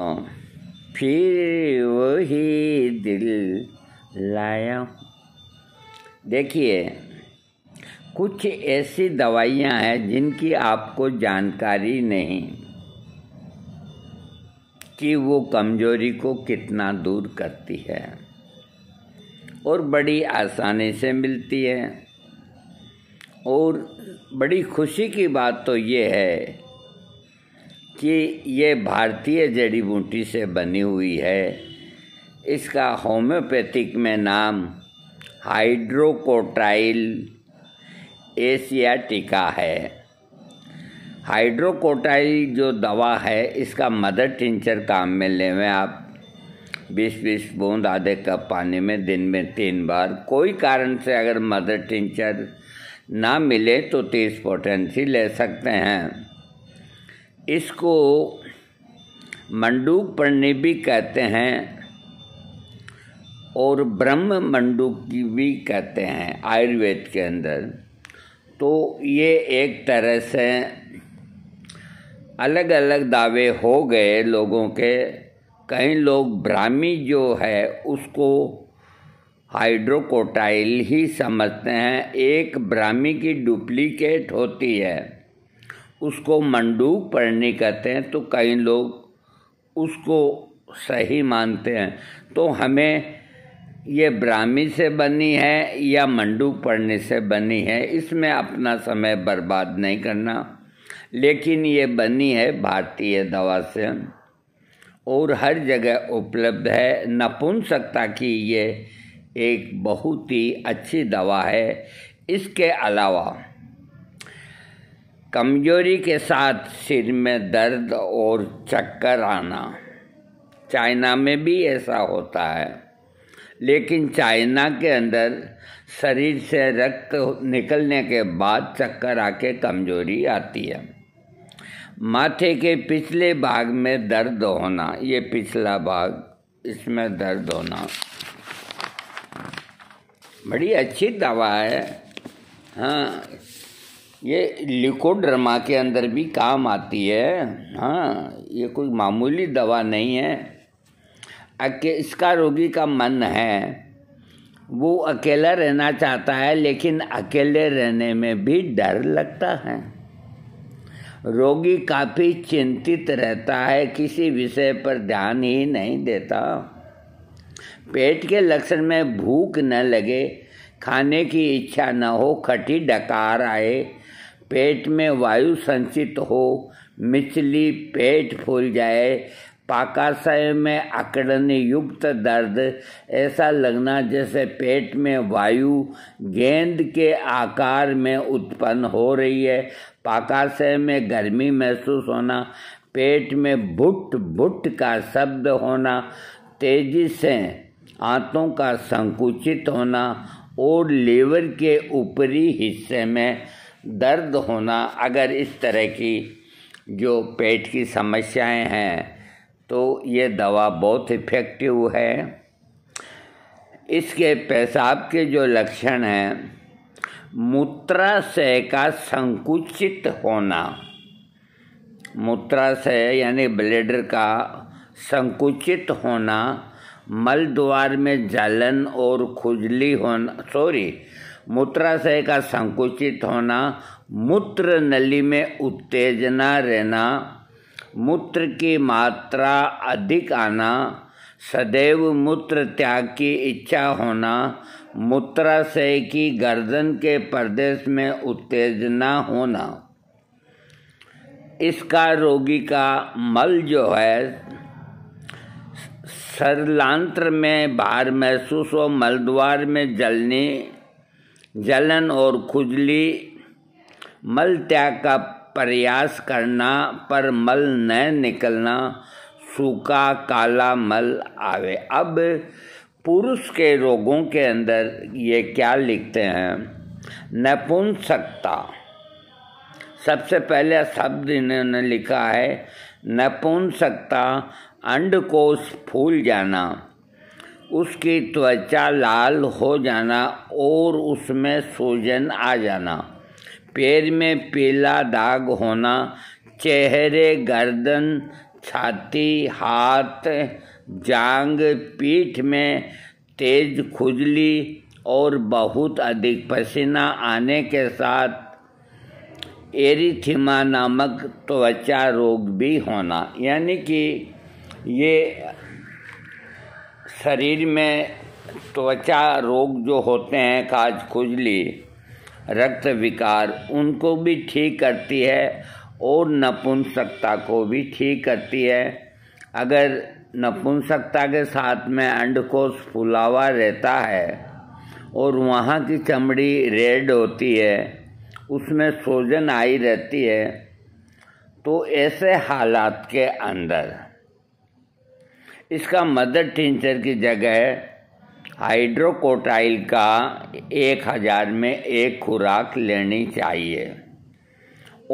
हाँ। फिर वही दिल लाया देखिए कुछ ऐसी दवाइयाँ हैं जिनकी आपको जानकारी नहीं कि वो कमजोरी को कितना दूर करती है और बड़ी आसानी से मिलती है और बड़ी खुशी की बात तो ये है कि ये भारतीय जड़ी बूटी से बनी हुई है इसका होम्योपैथिक में नाम हाइड्रोकोटाइल एशियाटिका है हाइड्रोकोटाइल जो दवा है इसका मदर टिंचर काम में ले में आप बीस बीस बूंद आधे कप पानी में दिन में तीन बार कोई कारण से अगर मदर टिंचर ना मिले तो तीस पोटेंसी ले सकते हैं इसको मंडूक पढ़ने भी कहते हैं और ब्रह्म मंडूक की भी कहते हैं आयुर्वेद के अंदर तो ये एक तरह से अलग अलग दावे हो गए लोगों के कई लोग ब्राह्मी जो है उसको हाइड्रोकोटाइल ही समझते हैं एक ब्राह्मी की डुप्लीकेट होती है उसको मंडूक पढ़नी कहते हैं तो कई लोग उसको सही मानते हैं तो हमें ये ब्राह्मी से बनी है या मंडूक पढ़ने से बनी है इसमें अपना समय बर्बाद नहीं करना लेकिन ये बनी है भारतीय दवा से और हर जगह उपलब्ध है नपुंसकता की ये एक बहुत ही अच्छी दवा है इसके अलावा कमजोरी के साथ सिर में दर्द और चक्कर आना चाइना में भी ऐसा होता है लेकिन चाइना के अंदर शरीर से रक्त निकलने के बाद चक्कर आके कमजोरी आती है माथे के पिछले भाग में दर्द होना ये पिछला भाग इसमें दर्द होना बड़ी अच्छी दवा है हाँ ये लिकोड्रमा के अंदर भी काम आती है हाँ ये कोई मामूली दवा नहीं है अके इसका रोगी का मन है वो अकेला रहना चाहता है लेकिन अकेले रहने में भी डर लगता है रोगी काफ़ी चिंतित रहता है किसी विषय पर ध्यान ही नहीं देता पेट के लक्षण में भूख न लगे खाने की इच्छा न हो खटी डकार आए पेट में वायु संचित हो मिचली पेट फूल जाए पाकाशय में अकड़न युक्त दर्द ऐसा लगना जैसे पेट में वायु गेंद के आकार में उत्पन्न हो रही है पाकाशय में गर्मी महसूस होना पेट में भुट भुट का शब्द होना तेजी से आंतों का संकुचित होना और लीवर के ऊपरी हिस्से में दर्द होना अगर इस तरह की जो पेट की समस्याएं हैं तो ये दवा बहुत इफ़ेक्टिव है इसके पेशाब के जो लक्षण हैं मूत्राशय का संकुचित होना मूत्राशय यानी ब्लेडर का संकुचित होना मल द्वार में जलन और खुजली होना सॉरी मूत्राशय का संकुचित होना मूत्र नली में उत्तेजना रहना मूत्र की मात्रा अधिक आना सदैव मूत्र त्याग की इच्छा होना मूत्राशय की गर्दन के प्रदेश में उत्तेजना होना इसका रोगी का मल जो है सरलांत्र में भार महसूस हो मलद्वार में जलने जलन और खुजली मल त्याग का प्रयास करना पर मल न निकलना सूखा काला मल आवे अब पुरुष के रोगों के अंदर ये क्या लिखते हैं नपुंसकता सबसे पहला शब्द इन्होंने लिखा है नपुंसकता अंडकोश फूल जाना उसकी त्वचा लाल हो जाना और उसमें सूजन आ जाना पैर में पीला दाग होना चेहरे गर्दन छाती हाथ जांग पीठ में तेज खुजली और बहुत अधिक पसीना आने के साथ एरिथिमा नामक त्वचा रोग भी होना यानी कि ये शरीर में त्वचा रोग जो होते हैं काज खुजली रक्त विकार उनको भी ठीक करती है और नपुंसकता को भी ठीक करती है अगर नपुंसकता के साथ में अंडकोश फुलावा रहता है और वहाँ की चमड़ी रेड होती है उसमें सोजन आई रहती है तो ऐसे हालात के अंदर इसका मदर टिंचर की जगह हाइड्रोकोटाइल का एक हज़ार में एक खुराक लेनी चाहिए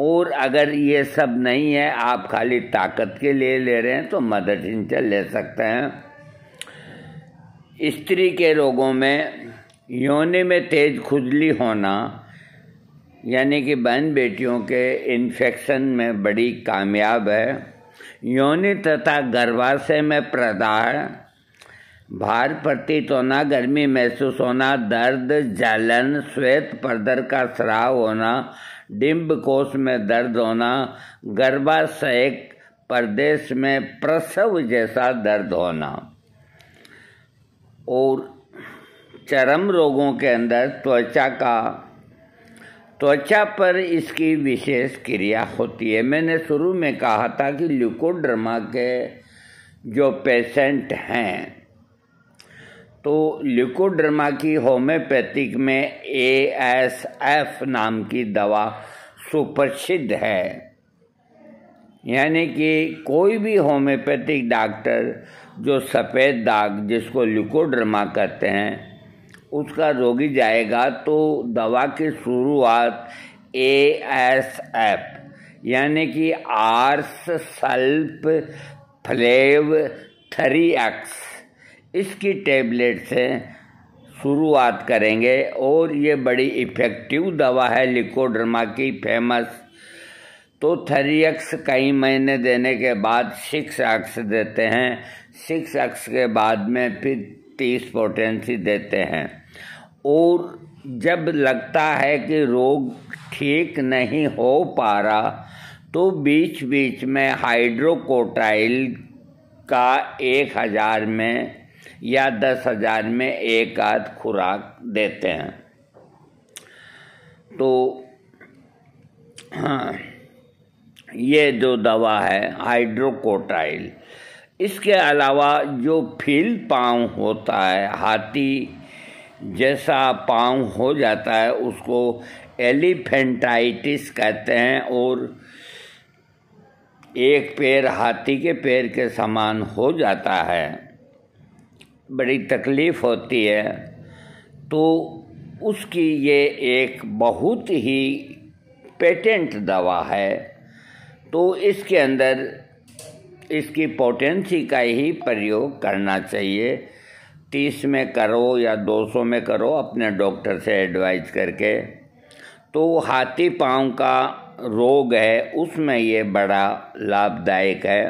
और अगर ये सब नहीं है आप खाली ताकत के लिए ले रहे हैं तो मदर टिंचर ले सकते हैं स्त्री के रोगों में योनि में तेज खुजली होना यानी कि बहन बेटियों के इन्फेक्शन में बड़ी कामयाब है योनि तथा गर्भाशय में प्रदार भार प्रतीत होना गर्मी महसूस होना दर्द जलन श्वेत पर्दर का श्राव होना डिम्ब कोष में दर्द होना गर्भाशय प्रदेश में प्रसव जैसा दर्द होना और चरम रोगों के अंदर त्वचा का त्वचा पर इसकी विशेष क्रिया होती है मैंने शुरू में कहा था कि ल्यूकोड्रमा के जो पेशेंट हैं तो ल्यूकोड्रमा की होम्योपैथिक में ए एस एफ नाम की दवा सुप्रसिद्ध है यानी कि कोई भी होम्योपैथिक डॉक्टर जो सफ़ेद दाग जिसको ल्यूकोड्रमा कहते हैं उसका रोगी जाएगा तो दवा की शुरुआत ए एस एफ यानी कि ars sulph flav three X इसकी टेबलेट से शुरुआत करेंगे और ये बड़ी इफ़ेक्टिव दवा है लिकोड्रमा की फेमस तो थ्री एक्स कई महीने देने के बाद सिक्स एक्स देते हैं सिक्स एक्स के बाद में फिर तीस पोटेंसी देते हैं और जब लगता है कि रोग ठीक नहीं हो पा रहा तो बीच बीच में हाइड्रोकोटाइल का एक हज़ार में या दस हज़ार में एक आध खुराक देते हैं तो हाँ ये जो दवा है हाइड्रोकोटाइल इसके अलावा जो फील पाँव होता है हाथी जैसा पाँव हो जाता है उसको एलिफेंटाइटिस कहते हैं और एक पैर हाथी के पैर के समान हो जाता है बड़ी तकलीफ़ होती है तो उसकी ये एक बहुत ही पेटेंट दवा है तो इसके अंदर इसकी पोटेंसी का ही प्रयोग करना चाहिए तीस में करो या दो सौ में करो अपने डॉक्टर से एडवाइज करके तो हाथी पाँव का रोग है उसमें ये बड़ा लाभदायक है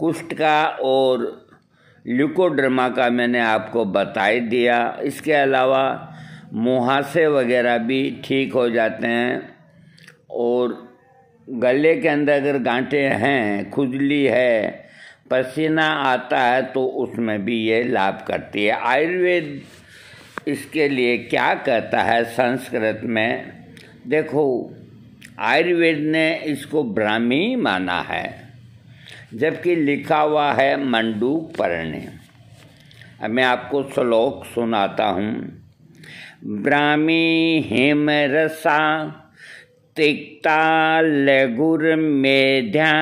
कुष्ठ का और ल्यूकोड्रमा का मैंने आपको बता ही दिया इसके अलावा मुहासे वगैरह भी ठीक हो जाते हैं और गले के अंदर अगर गांठे हैं खुजली है पसीना आता है तो उसमें भी ये लाभ करती है आयुर्वेद इसके लिए क्या कहता है संस्कृत में देखो आयुर्वेद ने इसको ब्राह्मी माना है जबकि लिखा हुआ है मंडू अब मैं आपको श्लोक सुनाता हूँ ब्राह्मी हिम रसा तिक्ता लघुर मेध्या